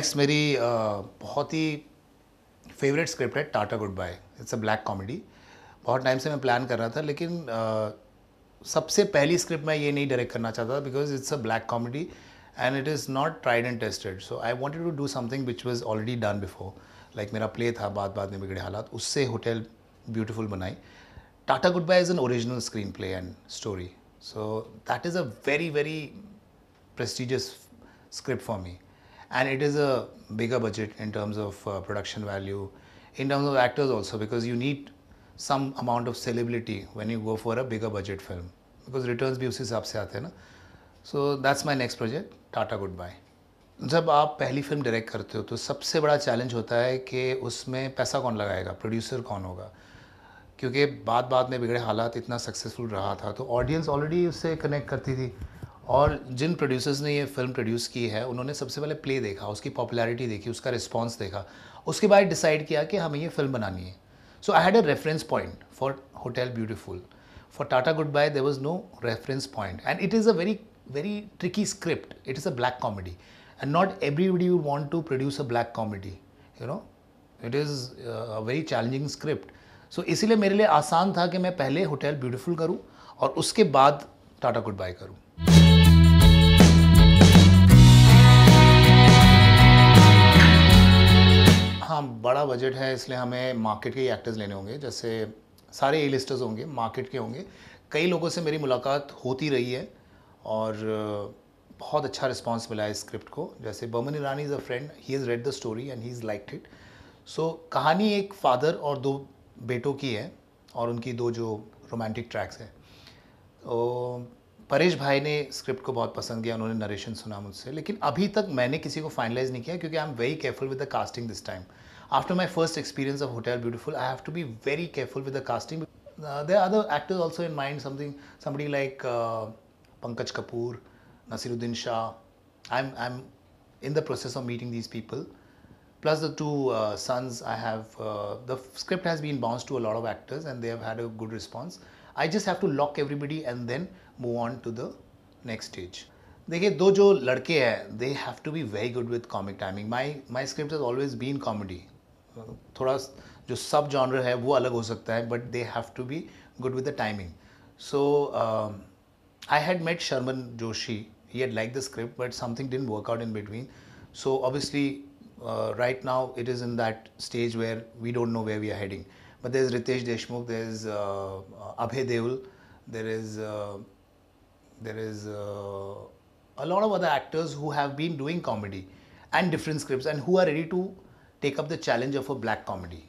Next मेरी बहुत ही favourite script है tata good bye it's a black comedy बहुत टाइम से मैं प्लान कर रहा था लेकिन सबसे पहली स्क्रिप्ट मैं ये नहीं डायरेक्ट करना चाहता था because it's a black comedy and it is not tried and tested so I wanted to do something which was already done before like मेरा प्ले था बाद बाद में बिगड़े हालात उससे होटल ब्यूटिफुल बनाई tata good bye is an original screen play and story so that is a very very prestigious script for me and it is a bigger budget in terms of uh, production value, in terms of actors also because you need some amount of celebrity when you go for a bigger budget film because returns bhi usse हिसाब से आते हैं ना so that's my next project tata good जब आप पहली film direct करते हो तो सबसे बड़ा चैलेंज होता है कि उसमें पैसा कौन लगाएगा प्रोड्यूसर कौन होगा क्योंकि बाद बाद में बिगड़े हालात इतना सक्सेसफुल रहा था तो ऑडियंस ऑलरेडी उससे कनेक्ट करती थी और जिन प्रोड्यूसर्स ने ये फिल्म प्रोड्यूस की है उन्होंने सबसे पहले प्ले देखा उसकी पॉपुलैरिटी देखी उसका रिस्पॉन्स देखा उसके बाद डिसाइड किया कि हमें ये फिल्म बनानी है so I had a reference point for hotel beautiful for tata good bye there was no reference point and it is a very very tricky script it is a black comedy and not everybody you want to produce a black comedy you know it is a very challenging script so इसीलिए मेरे लिए आसान था कि मैं पहले hotel beautiful करूँ और उसके बाद टाटा गुड बाय करूँ बड़ा बजट है इसलिए हमें मार्केट के एक्टर्स लेने होंगे जैसे सारे ए लिस्टर्स होंगे मार्केट के होंगे कई लोगों से मेरी मुलाकात होती रही है और बहुत अच्छा रिस्पॉन्स मिला है स्क्रिप्ट को जैसे Boman Irani is a friend he is read the story and he is like it so कहानी एक फादर और दो बेटों की है और उनकी दो जो रोमांटिक ट्रैक्स हैं तो परेश भाई ने स्क्रिप्ट को बहुत पसंद किया उन्होंने नरेशन सुना मुझसे लेकिन अभी तक मैंने किसी को फाइनलाइज़ नहीं किया क्योंकि I am very careful with the casting this time after my first experience of Hotel Beautiful, I have to be very careful with the casting. Uh, there are other actors also in mind, something somebody like uh, Pankaj Kapoor, Nasiruddin Shah. I'm, I'm in the process of meeting these people. Plus the two uh, sons I have, uh, the script has been bounced to a lot of actors and they have had a good response. I just have to lock everybody and then move on to the next stage. देखिए दो जो लड़के हैं they have to be very good with comic timing my my script has always been comedy थोड़ा जो सब genre है वो अलग हो सकता है but they have to be good with the timing so I had met Sharman Joshi he had like the script but something didn't work out in between so obviously right now it is in that stage where we don't know where we are heading but there is Riteish Deshmukh there is Abhay Deol there is there is a lot of other actors who have been doing comedy and different script and who are ready to take up the challenge of a black comedy.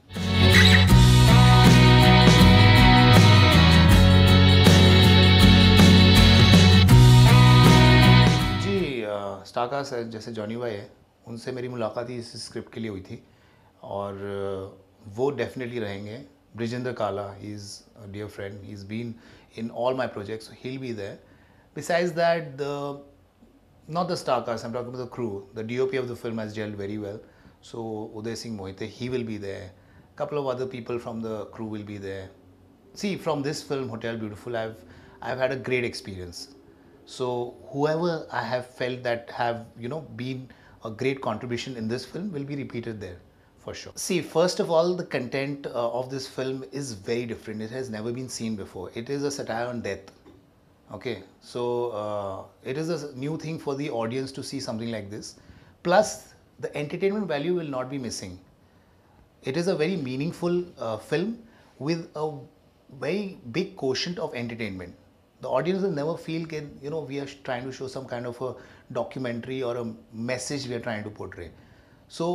जी स्टाका sir जैसे जॉनी भाई है उनसे मेरी मुलाकात ही इस script के लिए हुई थी और वो डेफिनेटली रहेंगे Brijendra Kala he is dear friend he is been in all my projects he be there besides that the not the stalkers I am talking the crew the D O P of the film as dealt very well So Uday Singh Moite, he will be there. A couple of other people from the crew will be there. See, from this film, Hotel Beautiful, I've I've had a great experience. So whoever I have felt that have you know been a great contribution in this film will be repeated there for sure. See, first of all, the content uh, of this film is very different. It has never been seen before. It is a satire on death. Okay, so uh, it is a new thing for the audience to see something like this. Plus, the entertainment value will not be missing. It is a very meaningful uh, film with a very big quotient of entertainment. The audience will never feel that you know we are trying to show some kind of a documentary or a message we are trying to portray. So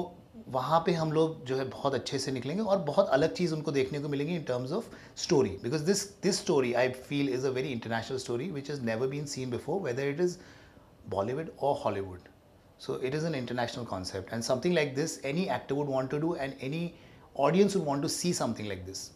वहाँ पे हम लोग जो है बहुत अच्छे से निकलेंगे और बहुत अलग चीज़ उनको देखने को मिलेंगी in terms of story because this this story I feel is a very international story which is never been seen before whether it is Bollywood और Hollywood so it is an international concept and something like this any actor would want to do and any audience would want to see something like this.